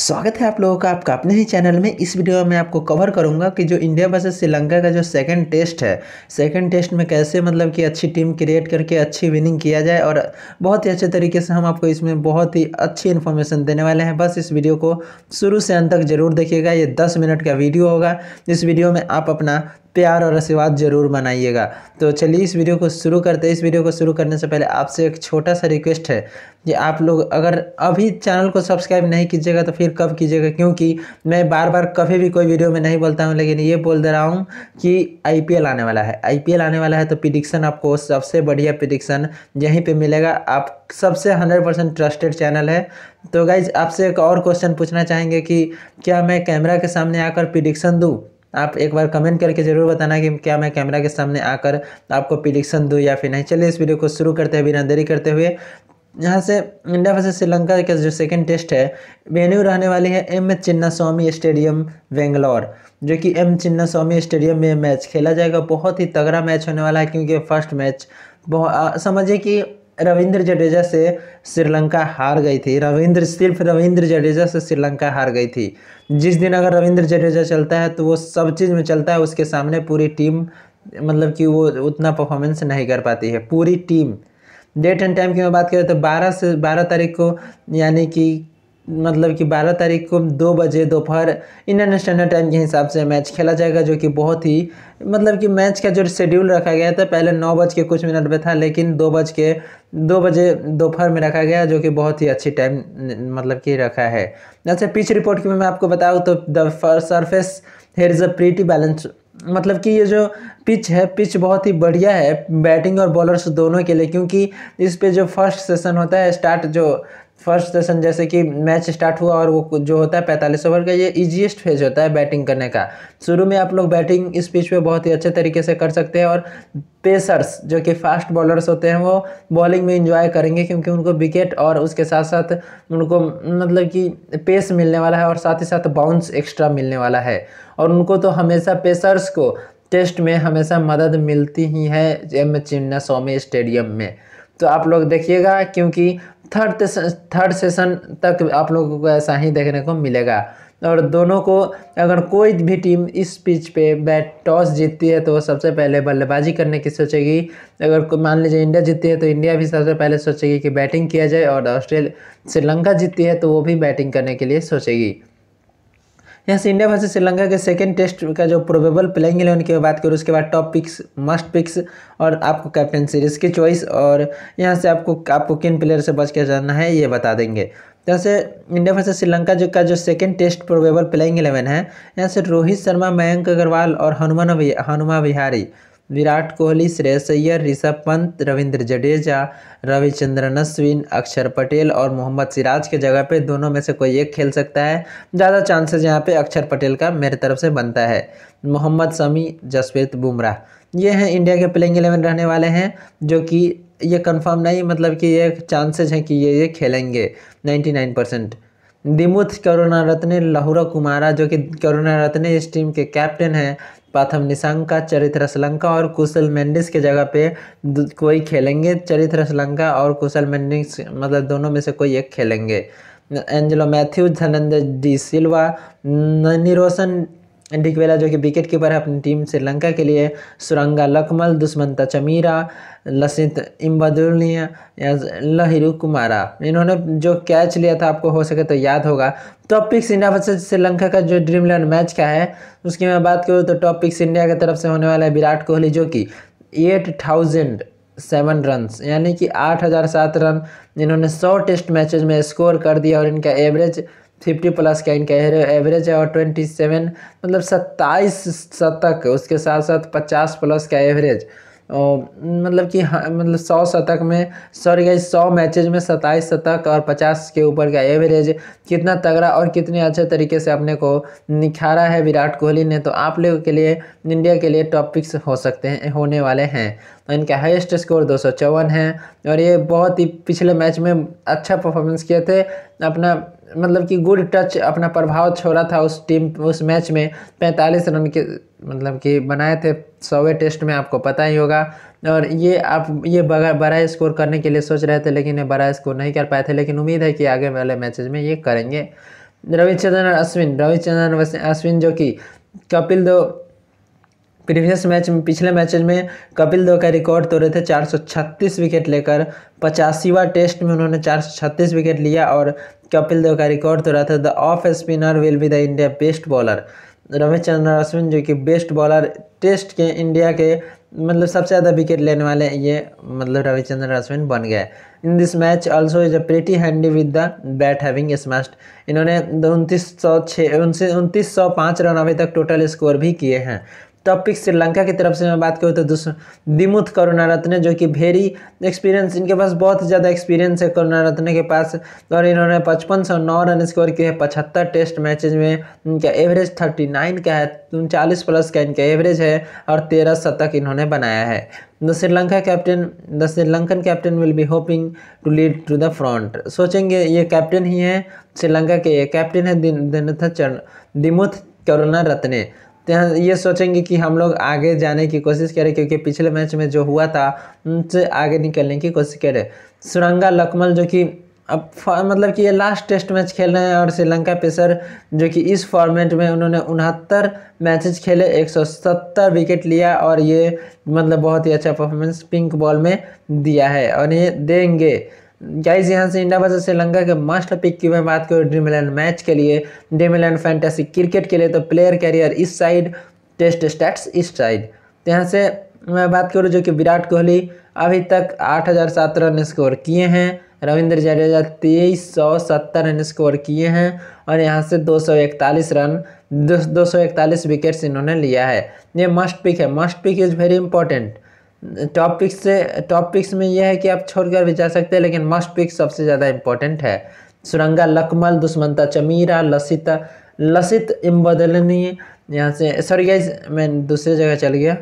स्वागत है आप लोगों का आपका अपने ही चैनल में इस वीडियो में आपको कवर करूंगा कि जो इंडिया वर्सेज श्रीलंका का जो सेकंड टेस्ट है सेकंड टेस्ट में कैसे मतलब कि अच्छी टीम क्रिएट करके अच्छी विनिंग किया जाए और बहुत ही अच्छे तरीके से हम आपको इसमें बहुत ही अच्छी इन्फॉर्मेशन देने वाले हैं बस इस वीडियो को शुरू से अंत तक जरूर देखिएगा ये दस मिनट का वीडियो होगा इस वीडियो में आप अपना प्यार और आशीर्वाद जरूर मनाइएगा तो चलिए इस वीडियो को शुरू करते हैं इस वीडियो को शुरू करने से पहले आपसे एक छोटा सा रिक्वेस्ट है कि आप लोग अगर अभी चैनल को सब्सक्राइब नहीं कीजिएगा तो फिर कब कीजिएगा क्योंकि मैं बार बार कभी भी कोई वीडियो में नहीं बोलता हूँ लेकिन ये बोल दे रहा हूँ कि आई आने वाला है आई आने वाला है तो प्रिडिक्शन आपको सबसे बढ़िया प्रिडिक्शन यहीं पर मिलेगा आप सबसे हंड्रेड परसेंट ट्रस्टेड चैनल है तो गाइज आपसे एक और क्वेश्चन पूछना चाहेंगे कि क्या मैं कैमरा के सामने आकर प्रिडिक्शन दूँ आप एक बार कमेंट करके ज़रूर बताना कि क्या मैं कैमरा के सामने आकर आपको प्रिडिक्शन दूँ या फिर नहीं चलिए इस वीडियो को शुरू करते हैं बिना देरी करते हुए यहाँ से इंडिया वर्सेज श्रीलंका का जो सेकंड टेस्ट है वेन्यू रहने वाली है M Chinnaswamy stadium Bangalore जो कि एम चिन्ना स्वामी स्टेडियम में मैच खेला जाएगा बहुत ही तगड़ा मैच होने वाला है क्योंकि फर्स्ट मैच बहुत समझिए कि रविंद्र जडेजा से श्रीलंका हार गई थी रविंद्र सिर्फ रविंद्र जडेजा से श्रीलंका हार गई थी जिस दिन अगर रविंद्र जडेजा चलता है तो वो सब चीज़ में चलता है उसके सामने पूरी टीम मतलब कि वो उतना परफॉर्मेंस नहीं कर पाती है पूरी टीम डेट एंड टाइम की मैं बात करें तो बारह से बारह तारीख को यानी कि मतलब कि 12 तारीख को दो बजे दोपहर इंडियन स्टैंडर्ड टाइम के हिसाब से मैच खेला जाएगा जो कि बहुत ही मतलब कि मैच का जो शेड्यूल रखा गया था पहले नौ बज के कुछ मिनट में था लेकिन दो बज के दो बजे दोपहर में रखा गया जो कि बहुत ही अच्छी टाइम मतलब कि रखा है अच्छा पिच रिपोर्ट की मैं आपको बताऊँ तो the surface here is a pretty balance मतलब कि ये जो पिच है पिच बहुत ही बढ़िया है बैटिंग और बॉलर्स दोनों के लिए क्योंकि इस पे जो फर्स्ट सेशन होता है स्टार्ट जो फर्स्ट सेशन जैसे कि मैच स्टार्ट हुआ और वो जो होता है पैंतालीस ओवर का ये इजीएस्ट फेज होता है बैटिंग करने का शुरू में आप लोग बैटिंग इस पिच पे बहुत ही अच्छे तरीके से कर सकते हैं और पेसर्स जो कि फास्ट बॉलर्स होते हैं वो बॉलिंग में इंजॉय करेंगे क्योंकि उनको विकेट और उसके साथ साथ उनको मतलब कि पेस मिलने वाला है और साथ ही साथ बाउंस एक्स्ट्रा मिलने वाला है और उनको तो हमेशा पेसर्स को टेस्ट में हमेशा मदद मिलती ही है एम चिन्ना स्वामी स्टेडियम में तो आप लोग देखिएगा क्योंकि थर्ड थर्ड सेशन तक आप लोगों को ऐसा ही देखने को मिलेगा और दोनों को अगर कोई भी टीम इस पिच पे बैट टॉस जीतती है तो वो सबसे पहले बल्लेबाजी करने की सोचेगी अगर मान लीजिए इंडिया जीतती है तो इंडिया भी सबसे पहले सोचेगी कि बैटिंग किया जाए और ऑस्ट्रेलिया श्रीलंका जीतती है तो वो भी बैटिंग करने के लिए सोचेगी यहाँ से इंडिया वर्सेज श्रीलंका के सेकेंड टेस्ट का जो प्रोबेबल प्लेइंग इलेवन की बात करूँ उसके बाद टॉप पिक्स मस्ट पिक्स और आपको कैप्टन सीरीज की चॉइस और यहाँ से आपको आपको किन प्लेयर से बच के जाना है ये बता देंगे यहाँ से इंडिया वर्सेज श्रीलंका जो का जो second test probable playing eleven है यहाँ से रोहित शर्मा मयंक अग्रवाल और हनुमान हनुमा विहारी विराट कोहली श्रेयस अय्यर ऋषभ पंत रविंद्र जडेजा रविचंद्रन अश्विन अक्षर पटेल और मोहम्मद सिराज के जगह पे दोनों में से कोई एक खेल सकता है ज़्यादा चांसेस यहाँ पे अक्षर पटेल का मेरे तरफ से बनता है मोहम्मद शमी जसप्रीत बुमराह ये हैं इंडिया के प्लेइंग एलेवन रहने वाले हैं जो कि ये कन्फर्म नहीं मतलब कि ये चांसेज हैं कि ये ये खेलेंगे ninety percent Dimuth Karunaratne Lahiru Kumara जो कि करुणा रत्ने इस टीम के कैप्टन हैं पाथम निशंका चरित्र श्रीलंका और कुशल मेंडिस के जगह पे कोई खेलेंगे चरित्र श्रीलंका और कुशल मेंडिस मतलब दोनों में से कोई एक खेलेंगे एंजलो मैथ्यू धनंजय डी सिल्वा निरोशन डिकवेला जो कि विकेट कीपर है अपनी टीम श्रीलंका के लिए सुरंगा लकमल दुष्मंता चमीरा लसित इम्बदुलनिया लहिरू कुमारा इन्होंने जो कैच लिया था आपको हो सके तो याद होगा top picks India versus Sri Lanka का जो ड्रीम इलेवन मैच का है उसकी मैं बात करूँ तो टॉप पिक्स इंडिया की तरफ से होने वाला है विराट कोहली जो कि एट थाउजेंड सेवन रन यानी कि आठ हज़ार सात रन इन्होंने सौ टेस्ट मैचेज में स्कोर कर दिया और इनका एवरेज फिफ्टी प्लस का इनका एवरेज है और ट्वेंटी सेवन मतलब सत्ताईस शतक उसके साथ साथ पचास प्लस का एवरेज और मतलब कि हाँ मतलब सौ शतक में सॉरी गाइज सौ मैचेज में सत्ताईस शतक और पचास के ऊपर का एवरेज कितना तगड़ा और कितने अच्छे तरीके से अपने को निखारा है विराट कोहली ने तो आप लोगों के लिए इंडिया के लिए टॉप पिक्स हो सकते हैं होने वाले हैं तो इनका हाईएस्ट स्कोर दो है और ये बहुत ही पिछले मैच में अच्छा परफॉर्मेंस किए थे अपना मतलब कि गुड टच अपना प्रभाव छोड़ा था उस टीम उस मैच में 45 रन के मतलब कि बनाए थे सौवे टेस्ट में आपको पता ही होगा और ये आप ये बड़ा स्कोर करने के लिए सोच रहे थे लेकिन ये बड़ा स्कोर नहीं कर पाए थे लेकिन उम्मीद है कि आगे वाले मैचेज में ये करेंगे रविचंद्रन अश्विन रविचंद्रन अश्विन जो कि कपिल देव प्रीवियस मैच में पिछले मैच में कपिल देव का रिकॉर्ड तोड़े थे 436 विकेट लेकर पचासीवा टेस्ट में उन्होंने 436 विकेट लिया और कपिल देव का रिकॉर्ड तोड़ा था the off spinner will be the India best bowler Chandra Ashwin जो कि बेस्ट बॉलर टेस्ट के इंडिया के मतलब सबसे ज़्यादा विकेट लेने वाले ये मतलब रविचंद्र अश्विन बन गए in this match also is a pretty handy with the bat having smashed इन्होंने उनतीस सौ छः उनतीस सौ पाँच रन अभी तक टोटल स्कोर भी किए हैं टॉपिक श्रीलंका की तरफ से मैं बात करूँ तो दोस्तों दिमुथ करुणारत्न जो कि वेरी एक्सपीरियंस इनके पास बहुत ज़्यादा एक्सपीरियंस है करुणारत्न के पास और इन्होंने पचपन सौ नौ रन स्कोर किए हैं पचहत्तर टेस्ट मैचेज में इनका एवरेज थर्टी नाइन का है उनचालीस प्लस का इनका एवरेज है और तेरह शतक इन्होंने बनाया है the Sri Lanka captain the Sri Lankan captain will be hoping to lead to the front सोचेंगे ये कैप्टन ही है श्रीलंका के कैप्टन है दिमुथ करुणा रत्ने तो ये सोचेंगे कि हम लोग आगे जाने की कोशिश करें क्योंकि पिछले मैच में जो हुआ था उनसे आगे निकलने की कोशिश करें सुरंगा लकमल जो कि अब मतलब कि ये लास्ट टेस्ट मैच खेल रहे हैं और श्रीलंका पेसर जो कि इस फॉर्मेट में उन्होंने उनहत्तर मैचेस खेले 170 विकेट लिया और ये मतलब बहुत ही अच्छा परफॉर्मेंस पिंक बॉल में दिया है और ये देंगे गाइज यहाँ से इंडिया वर्सेज श्रीलंका के मास्टर पिक की मैं बात करूँ ड्रीम इलेवन मैच के लिए ड्रीम इलेवन फैंटेसी क्रिकेट के लिए तो प्लेयर कैरियर इस साइड टेस्ट स्टैट्स इस साइड तो यहाँ से मैं बात करूँ जो कि विराट कोहली अभी तक आठ हज़ार सात रन स्कोर किए हैं रविंद्र जडेजा तेईस सौ सत्तर रन स्कोर किए हैं और यहाँ से दो सौ इकतालीस रन दो सौ इकतालीस विकेट्स इन्होंने लिया है ये मस्ट पिक है must pick is very important top picks से टॉप पिक्स में यह है कि आप छोड़कर भी जा सकते हैं लेकिन मस्ट पिक्स सबसे ज़्यादा इंपॉर्टेंट है सुरंगा लकमल दुष्मंता चमीरा लसिता लसित इम्बदलनी यहाँ से सॉरी गाइज मैं दूसरे जगह चल गया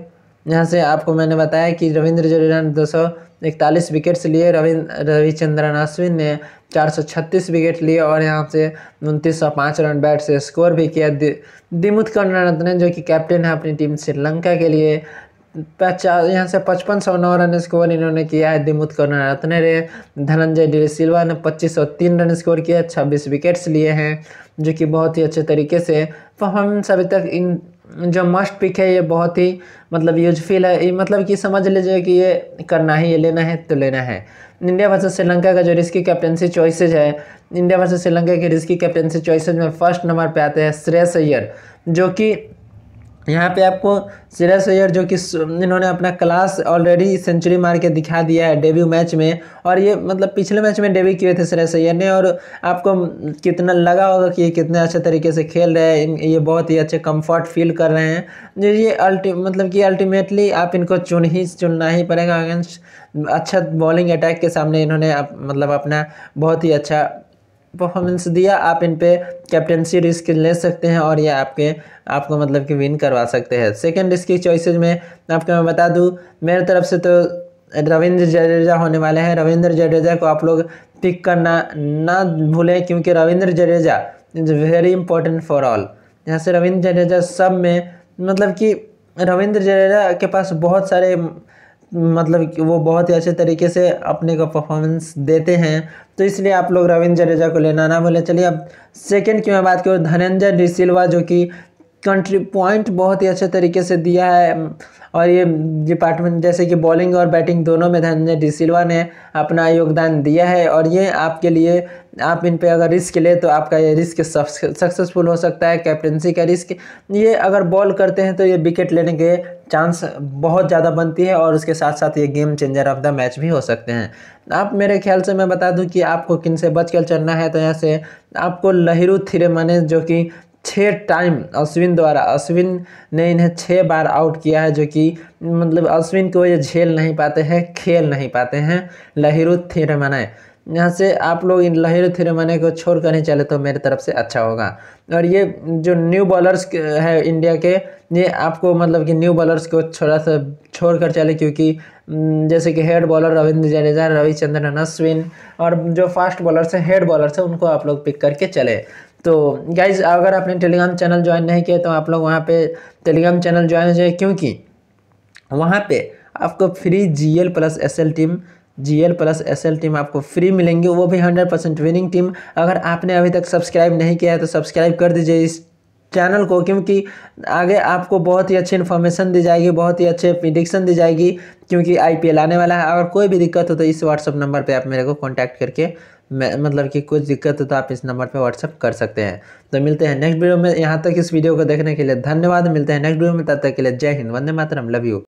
यहाँ से आपको मैंने बताया कि रविंद्र जडेजा ने दो सौ इकतालीस विकेट्स लिए रविंद्र रविचंद्रन अश्विन ने 436 विकेट लिए और यहाँ से उनतीस रन बैट से स्कोर भी किया दि, दिमुथ कर्णारत्न जो कि कैप्टन है अपनी टीम श्रीलंका के लिए पचास यहाँ से पचपन सौ नौ रन स्कोर इन्होंने किया है दिमुत करुणा रत्ने रे धनंजय डी सिल्वा ने पच्चीस सौ तीन रन स्कोर किया छब्बीस विकेट्स लिए हैं जो कि बहुत ही अच्छे तरीके से परफॉर्मेंस अभी तक इन जो मस्ट पिक है ये बहुत ही मतलब यूजफुल है ये मतलब कि समझ लीजिए कि ये करना है ये लेना है तो लेना है इंडिया वर्सेज़ श्रीलंका का जो रिस्की कैप्टनसी चॉइसेज है इंडिया वर्सेज़ श्रीलंका के रिस्की कैप्टनसी चॉइसेज में फर्स्ट नंबर पे आते हैं श्रेयस अय्यर जो कि यहाँ पे आपको सिरस अयर जो कि इन्होंने अपना क्लास ऑलरेडी सेंचुरी मार के दिखा दिया है डेब्यू मैच में और ये मतलब पिछले मैच में डेब्यू किए थे सिरस अयर ने और आपको कितना लगा होगा कि ये कितने अच्छे तरीके से खेल रहे हैं ये बहुत ही अच्छे कंफर्ट फील कर रहे हैं ये अल्टी मतलब कि अल्टीमेटली आप इनको चुन ही चुनना ही पड़ेगा अगेंस्ट अच्छा बॉलिंग अटैक के सामने इन्होंने मतलब अपना बहुत ही अच्छा परफॉर्मेंस दिया आप इन पर कैप्टनसी रिस्क ले सकते हैं और ये आपके आपको मतलब कि विन करवा सकते हैं सेकेंड रिस्क की चॉइसेज में आपको मैं बता दूँ मेरे तरफ से तो रविंद्र जडेजा होने वाले हैं रविंद्र जडेजा को आप लोग पिक करना ना भूलें क्योंकि Ravindra Jadeja is very important for all यहाँ से रविंद्र जडेजा सब में मतलब कि रविंद्र जडेजा के पास बहुत सारे मतलब कि वो बहुत ही अच्छे तरीके से अपने को परफॉर्मेंस देते हैं तो इसलिए आप लोग रविंद्र जडेजा को लेना ना बोले चलिए अब सेकंड की मैं बात करूँ धनंजय डिसिल्वा जो कि कंट्री पॉइंट बहुत ही अच्छे तरीके से दिया है और ये डिपार्टमेंट जैसे कि बॉलिंग और बैटिंग दोनों में धनंजय डिसिल्वा ने अपना योगदान दिया है और ये आपके लिए आप इन पे अगर रिस्क ले तो आपका ये रिस्क सक्सेसफुल हो सकता है कैप्टनसी का रिस्क ये अगर बॉल करते हैं तो ये विकेट लेने के चांस बहुत ज़्यादा बनती है और उसके साथ साथ ये game changer of the match भी हो सकते हैं आप मेरे ख्याल से मैं बता दूं कि आपको किन से बच कर चलना है तो यहाँ से आपको लहरू मने जो कि छः टाइम अश्विन द्वारा अश्विन ने इन्हें छः बार आउट किया है जो कि मतलब अश्विन को ये झेल नहीं पाते हैं खेल नहीं पाते हैं लहरू मनाए यहाँ से आप लोग इन लहिर थिरमने को छोड़ कर नहीं चले तो मेरे तरफ से अच्छा होगा और ये जो न्यू बॉलर्स है इंडिया के ये आपको मतलब कि न्यू बॉलर्स को थोड़ा सा छोड़ कर चले क्योंकि जैसे कि हेड बॉलर रविंद्र जडेजा रविचंद्रन अश्विन और जो फास्ट बॉलर्स हैं हेड बॉलर्स हैं उनको आप लोग पिक करके चले तो गाइज अगर आपने टेलीग्राम चैनल ज्वाइन नहीं किया तो आप लोग वहाँ पर टेलीग्राम चैनल ज्वाइन हो जाए क्योंकि वहाँ पर आपको free G plus S team G L plus S L team आपको फ्री मिलेंगे वो भी हंड्रेड परसेंट विनिंग टीम अगर आपने अभी तक सब्सक्राइब नहीं किया है तो सब्सक्राइब कर दीजिए इस चैनल को क्योंकि आगे आपको बहुत ही अच्छी इन्फॉर्मेशन दी जाएगी बहुत ही अच्छे प्रिडिक्शन दी जाएगी क्योंकि आईपीएल आने वाला है अगर कोई भी दिक्कत हो तो इस व्हाट्सअप नंबर पे आप मेरे को कांटेक्ट करके मतलब कि कुछ दिक्कत हो तो आप इस नंबर पे व्हाट्सअप कर सकते हैं तो मिलते हैं नेक्स्ट वीडियो में यहाँ तक इस वीडियो को देखने के लिए धन्यवाद मिलते हैं नेक्स्ट वीडियो में तब तक के लिए जय हिंद वंदे मातरम लव यू